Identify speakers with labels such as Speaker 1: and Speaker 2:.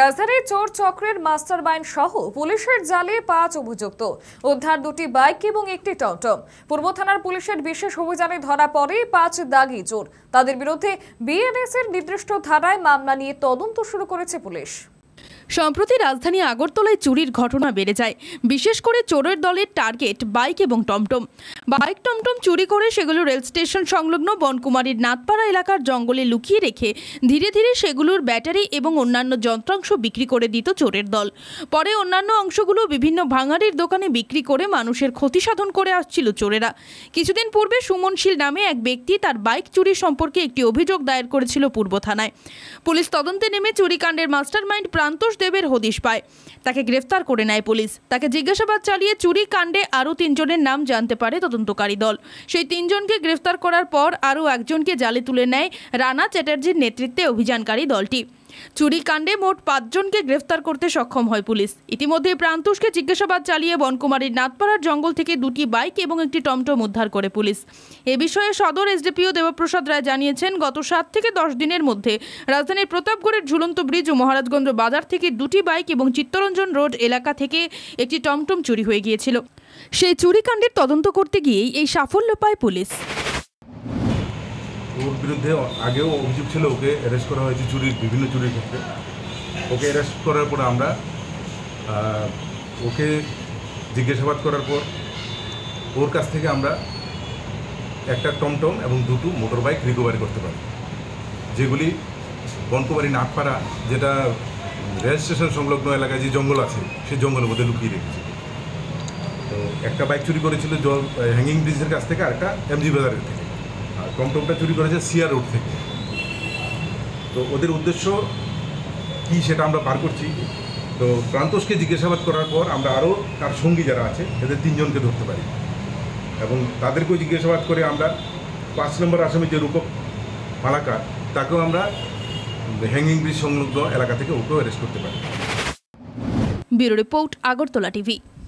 Speaker 1: রাজধানীর চোর চক্রের মাস্টার মাইন্ড সহ পুলিশের জালে পাঁচ অভিযুক্ত উদ্ধার দুটি বাইক এবং একটি টমটম পূর্ব থানার পুলিশের বিশেষ অভিযানে ধরা পড়ে পাঁচ দাগি চোর তাদের বিরুদ্ধে বিএনএস এর নির্দিষ্ট ধারায় মামলা নিয়ে তদন্ত শুরু করেছে পুলিশ সম্প্রতি রাজধানী আগরতলায় চুরির ঘটনা বেড়ে যায় বিশেষ করে চোরের দলের টার্গেট বাইক এবং টমটম বাইক টমটম চুরি করে সেগুলো রেল স্টেশন সংলগ্ন বনকুমারীর নাথপাড়া এলাকার জঙ্গলে লুকিয়ে রেখে ধীরে ধীরে সেগুলোর ব্যাটারি এবং অন্যান্য যন্ত্রাংশ বিক্রি করে দিত চোরের দল পরে অন্যান্য অংশগুলো বিভিন্ন ভাঙাড়ির দোকানে বিক্রি করে মানুষের ক্ষতি সাধন করে আসছিল চোরেরা কিছুদিন পূর্বে সুমনশীল নামে এক ব্যক্তি তার বাইক চুরি সম্পর্কে একটি অভিযোগ দায়ের করেছিল পূর্ব থানায় পুলিশ তদন্তে নেমে চুরিকাণ্ডের মাস্টারমাইন্ড প্রান্তোষ দেবের হদিশ পায় তাকে গ্রেফতার করে নেয় পুলিশ তাকে জিজ্ঞাসাবাদ চালিয়ে চুরি কাণ্ডে আরও তিনজনের নাম জানতে পারে তদন্তকারী দল সেই তিনজনকে গ্রেফতার করার পর আরও একজনকে জালে তুলে নেয় রানা চ্যাটার্জির নেতৃত্বে অভিযানকারী দলটি চুরিকাণ্ডে মোট পাঁচজনকে গ্রেফতার করতে সক্ষম হয় পুলিশ ইতিমধ্যে প্রান্তুষকে জিজ্ঞাসাবাদ চালিয়ে বনকুমারীর নাথপাড়ার জঙ্গল থেকে দুটি বাইক এবং একটি টমটম উদ্ধার করে পুলিশ এ বিষয়ে সদর এসডিপিও দেবপ্রসাদ রায় জানিয়েছেন গত সাত থেকে দশ দিনের মধ্যে রাজধানীর প্রতাপগড়ের ঝুলন্ত ব্রিজ ও মহারাজগঞ্জ বাজার থেকে দুটি বাইক এবং চিত্তরঞ্জন রোড এলাকা থেকে একটি টমটম চুরি হয়ে গিয়েছিল সেই চুরিকাণ্ডের তদন্ত করতে গিয়েই এই সাফল্য পায় পুলিশ
Speaker 2: ওর বিরুদ্ধে আগেও অভিযোগ ছিল ওকে অ্যারেস্ট করা হয়েছে চুরির বিভিন্ন চুরির ক্ষেত্রে ওকে অ্যারেস্ট করার পর আমরা ওকে জিজ্ঞাসাবাদ করার পর ওর কাছ থেকে আমরা একটা টমটম এবং দুটো মোটর বাইক রিকভারি করতে পারি যেগুলি বনকুমারী নাটপাড়া যেটা রেল স্টেশন সংলগ্ন এলাকায় যে জঙ্গল আছে সেই জঙ্গলের মধ্যে লুকিয়ে রেখেছে তো একটা বাইক চুরি করেছিল হ্যাঙ্গিং ব্রিজের কাছ থেকে আর একটা এমজি বাজারের থেকে আর টমটমটা চুরি করেছে সিয়ার রোড থেকে তো ওদের উদ্দেশ্য কি সেটা আমরা পার করছি তো প্রান্তোষকে জিজ্ঞাসাবাদ করার পর আমরা আরও তার সঙ্গী যারা আছে এদের তিনজনকে ধরতে পারি এবং তাদেরকেও জিজ্ঞাসাবাদ করে আমরা পাঁচ নম্বর আসামি যে রূপক মালাকার তাকেও আমরা হ্যাঙ্গিং ব্রিজ সংলগ্ন এলাকা থেকে ওকেও অ্যারেস্ট করতে পারি
Speaker 1: ব্যুরো রিপোর্ট আগরতলা টিভি